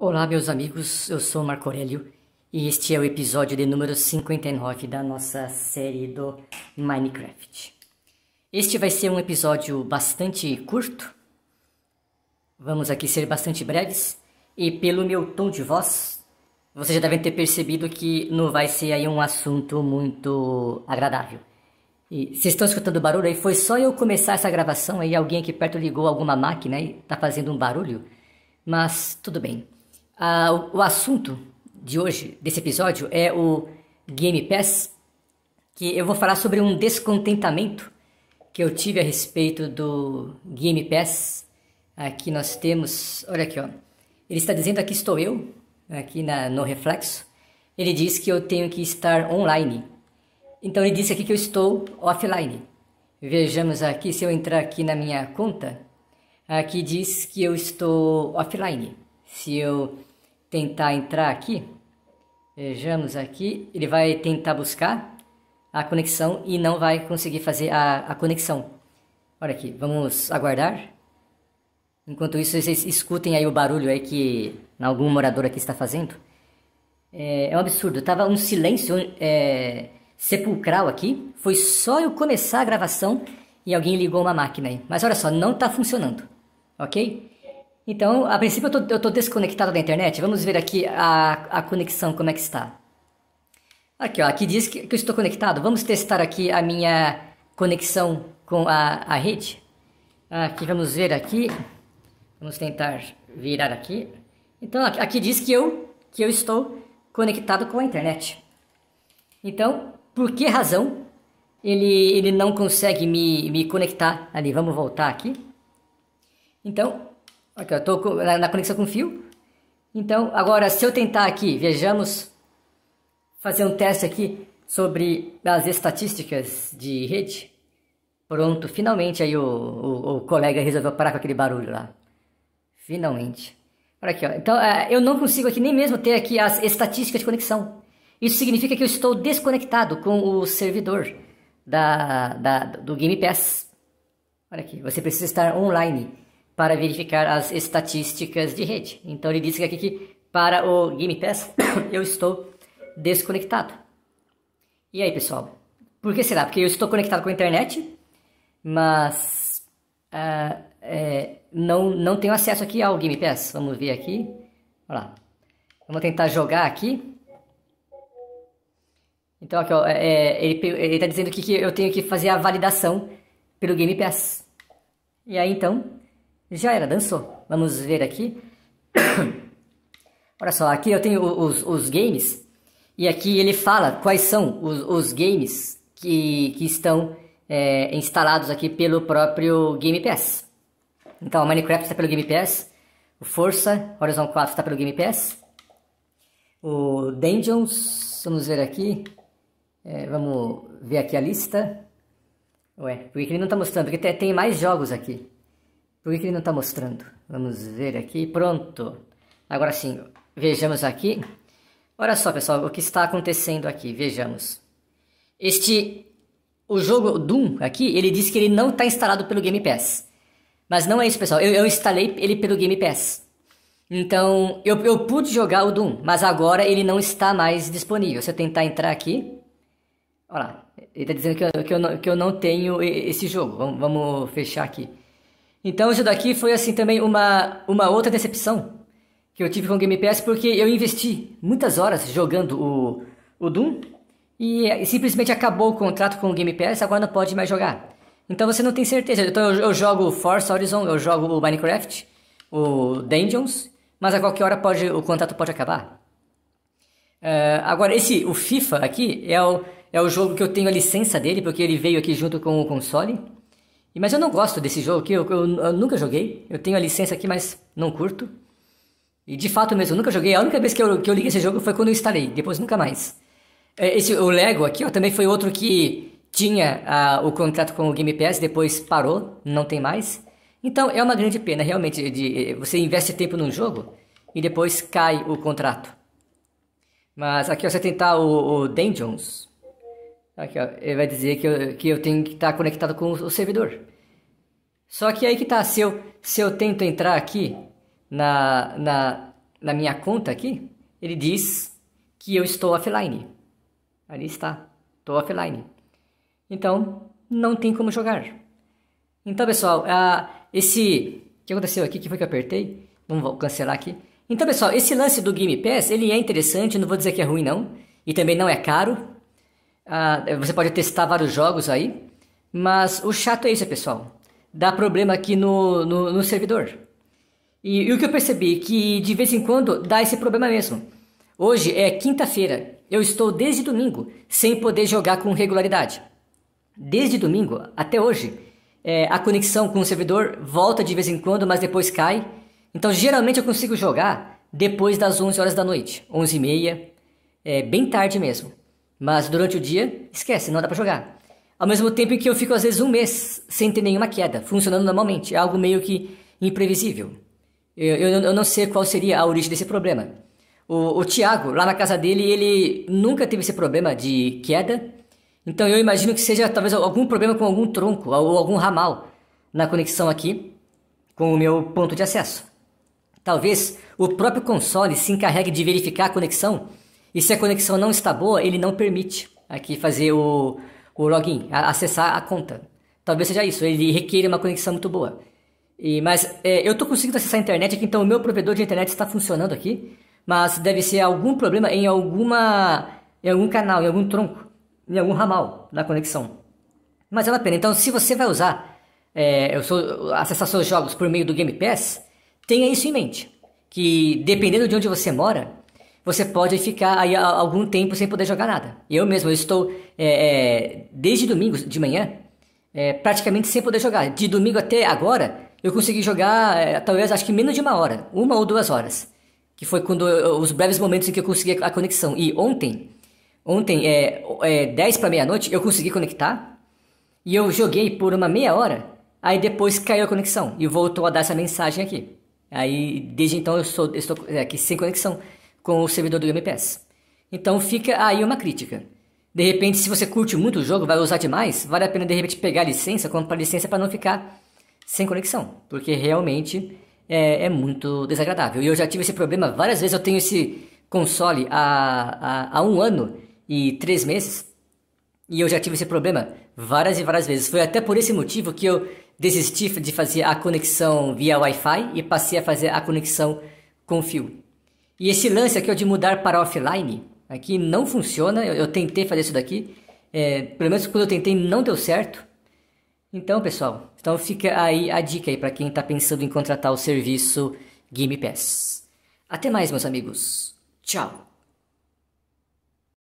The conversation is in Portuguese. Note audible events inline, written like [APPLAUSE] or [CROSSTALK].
Olá, meus amigos, eu sou Marco Aurélio e este é o episódio de número 59 da nossa série do Minecraft. Este vai ser um episódio bastante curto, vamos aqui ser bastante breves, e pelo meu tom de voz, vocês já devem ter percebido que não vai ser aí um assunto muito agradável. E vocês estão escutando barulho aí? Foi só eu começar essa gravação aí, alguém aqui perto ligou alguma máquina e tá fazendo um barulho, mas tudo bem. Ah, o assunto de hoje, desse episódio, é o Game Pass, que eu vou falar sobre um descontentamento que eu tive a respeito do Game Pass. Aqui nós temos, olha aqui, ó. Ele está dizendo aqui estou eu, aqui na, no reflexo. Ele diz que eu tenho que estar online. Então ele disse aqui que eu estou offline. Vejamos aqui se eu entrar aqui na minha conta, aqui diz que eu estou offline se eu tentar entrar aqui, vejamos é, aqui, ele vai tentar buscar a conexão e não vai conseguir fazer a, a conexão. Olha aqui, vamos aguardar. Enquanto isso, vocês escutem aí o barulho aí que algum morador aqui está fazendo. É, é um absurdo, tava um silêncio é, sepulcral aqui. Foi só eu começar a gravação e alguém ligou uma máquina aí. Mas olha só, não está funcionando, ok? Então, a princípio eu estou desconectado da internet. Vamos ver aqui a, a conexão, como é que está. Aqui, ó, aqui diz que, que eu estou conectado. Vamos testar aqui a minha conexão com a, a rede. Aqui, vamos ver aqui. Vamos tentar virar aqui. Então, aqui, aqui diz que eu, que eu estou conectado com a internet. Então, por que razão ele, ele não consegue me, me conectar ali? Vamos voltar aqui. Então, Aqui, eu tô na, na conexão com fio. Então, agora, se eu tentar aqui, vejamos, fazer um teste aqui sobre as estatísticas de rede. Pronto, finalmente aí o, o, o colega resolveu parar com aquele barulho lá. Finalmente. Olha aqui, ó. Então, é, eu não consigo aqui nem mesmo ter aqui as estatísticas de conexão. Isso significa que eu estou desconectado com o servidor da, da, do Game Pass. Olha aqui, você precisa estar online para verificar as estatísticas de rede. Então ele disse aqui que para o Game Pass [COUGHS] eu estou desconectado. E aí, pessoal? Por que será? Porque eu estou conectado com a internet, mas uh, é, não, não tenho acesso aqui ao Game Pass. Vamos ver aqui. Olha lá. Vamos tentar jogar aqui. Então aqui, ó, é, é ele está dizendo que, que eu tenho que fazer a validação pelo Game Pass. E aí então, já era, dançou. Vamos ver aqui. [COUGHS] Olha só, aqui eu tenho os, os games. E aqui ele fala quais são os, os games que, que estão é, instalados aqui pelo próprio Game Pass. Então, Minecraft está pelo Game Pass. O Força Horizon 4 está pelo Game Pass. O Dungeons, vamos ver aqui. É, vamos ver aqui a lista. Ué, por que ele não está mostrando? Porque tem mais jogos aqui. Por que ele não está mostrando? Vamos ver aqui. Pronto. Agora sim, vejamos aqui. Olha só, pessoal, o que está acontecendo aqui. Vejamos. Este... O jogo Doom aqui, ele diz que ele não está instalado pelo Game Pass. Mas não é isso, pessoal. Eu, eu instalei ele pelo Game Pass. Então, eu, eu pude jogar o Doom, mas agora ele não está mais disponível. Se eu tentar entrar aqui... Olha lá, ele está dizendo que eu, que, eu não, que eu não tenho esse jogo. Vamos, vamos fechar aqui. Então isso daqui foi assim também uma, uma outra decepção que eu tive com o Game Pass, porque eu investi muitas horas jogando o, o Doom e, e simplesmente acabou o contrato com o Game Pass, agora não pode mais jogar. Então você não tem certeza. Então eu, eu jogo Forza Horizon, eu jogo o Minecraft, o Dungeons, mas a qualquer hora pode, o contrato pode acabar. Uh, agora, esse, o FIFA aqui, é o, é o jogo que eu tenho a licença dele, porque ele veio aqui junto com o console. Mas eu não gosto desse jogo aqui, eu, eu, eu, nunca joguei. Eu tenho a licença aqui, mas não curto. E de fato mesmo, eu nunca joguei. A única vez que eu, que eu liguei esse jogo foi quando eu instalei, depois nunca mais. É, esse, o Lego aqui ó, também foi outro que tinha o contrato com o Game Pass, depois parou, não tem mais. Então é uma grande pena, realmente, de, você investe tempo num jogo e depois cai o contrato. Mas aqui ó, você tentar tá, o, o Dungeons, Aqui, ó, ele vai dizer que eu, que eu tenho que estar tá conectado com o servidor. Só que aí que tá, se eu, se eu tento entrar aqui na, na, na minha conta aqui, ele diz que eu estou offline. Ali está, estou offline. Então, não tem como jogar. Então, pessoal, esse... O que aconteceu aqui? o que foi que eu apertei? Vamos cancelar aqui. Então, pessoal, esse lance do Game Pass, ele é interessante, não vou dizer que é ruim, não. E também não é caro, ah, você pode testar vários jogos aí, mas o chato é isso, pessoal. Dá problema aqui no, no, no servidor. E, e, o que eu percebi que de vez em quando dá esse problema mesmo. Hoje é quinta-feira, eu estou desde domingo sem poder jogar com regularidade. Desde domingo até hoje, é, a conexão com o servidor volta de vez em quando, mas depois cai. Então geralmente eu consigo jogar depois das 11 horas da noite, 11 e meia, é, bem tarde mesmo. Mas durante o dia, esquece, não dá para jogar. Ao mesmo tempo em que eu fico às vezes um mês sem ter nenhuma queda, funcionando normalmente, é algo meio que imprevisível. Eu, eu, eu não sei qual seria a origem desse problema. O, o Tiago, lá na casa dele, ele nunca teve esse problema de queda, então eu imagino que seja talvez algum problema com algum tronco ou algum ramal na conexão aqui com o meu ponto de acesso. Talvez o próprio console se encarregue de verificar a conexão e se a conexão não está boa, ele não permite aqui fazer o, o login, a, acessar a conta. Talvez seja isso, ele requer uma conexão muito boa. E, mas é, eu estou conseguindo acessar a internet aqui, então o meu provedor de internet está funcionando aqui, mas deve ser algum problema em alguma em algum canal, em algum tronco, em algum ramal da conexão. Mas é uma pena. Então, se você vai usar é, eu sou, acessar seus jogos por meio do Game Pass, tenha isso em mente. Que dependendo de onde você mora, você pode ficar aí algum tempo sem poder jogar nada. Eu mesmo eu estou é, é, desde domingo de manhã é, praticamente sem poder jogar. De domingo até agora eu consegui jogar é, talvez acho que menos de uma hora, uma ou duas horas, que foi quando eu, os breves momentos em que eu consegui a conexão. E ontem, ontem é, é 10 para meia noite eu consegui conectar e eu joguei por uma meia hora. Aí depois caiu a conexão e voltou a dar essa mensagem aqui. Aí desde então eu, sou, eu estou é, aqui sem conexão com o servidor do Game Pass. Então fica aí uma crítica. De repente, se você curte muito o jogo, vai usar demais, vale a pena de repente pegar a licença, comprar a licença para não ficar sem conexão, porque realmente é, é, muito desagradável. E eu já tive esse problema várias vezes. Eu tenho esse console há, há, há um ano e três meses, e eu já tive esse problema várias e várias vezes. Foi até por esse motivo que eu desisti de fazer a conexão via Wi-Fi e passei a fazer a conexão com fio. E esse lance aqui de mudar para offline, aqui não funciona. Eu, eu tentei fazer isso daqui, é, pelo menos quando eu tentei não deu certo. Então, pessoal, então fica aí a dica aí para quem está pensando em contratar o serviço Game Pass. Até mais, meus amigos. Tchau.